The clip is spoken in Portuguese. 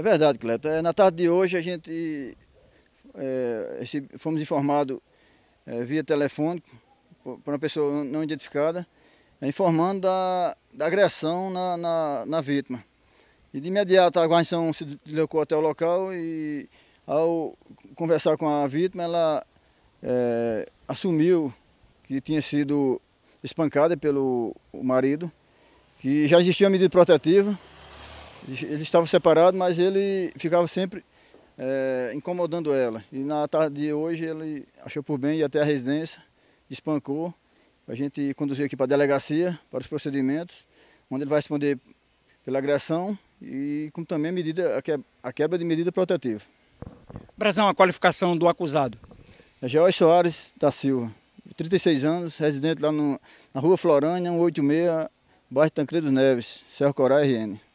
É verdade, Clepto. É, na tarde de hoje a gente é, fomos informados é, via telefone por, uma pessoa não identificada, é, informando da, da agressão na, na, na vítima. E de imediato a guarnição se deslocou até o local e ao conversar com a vítima, ela é, assumiu que tinha sido espancada pelo marido, que já existia uma medida protetiva eles estavam separados, mas ele ficava sempre é, incomodando ela. E na tarde de hoje ele achou por bem ir até a residência, espancou. A gente conduziu aqui para a delegacia, para os procedimentos, onde ele vai responder pela agressão e como também a, medida, a quebra de medida protetiva. Brasão, a qualificação do acusado? É George Soares da Silva, 36 anos, residente lá no, na rua Florânia, 186, bairro Tancredo Neves, Serra Corá, RN.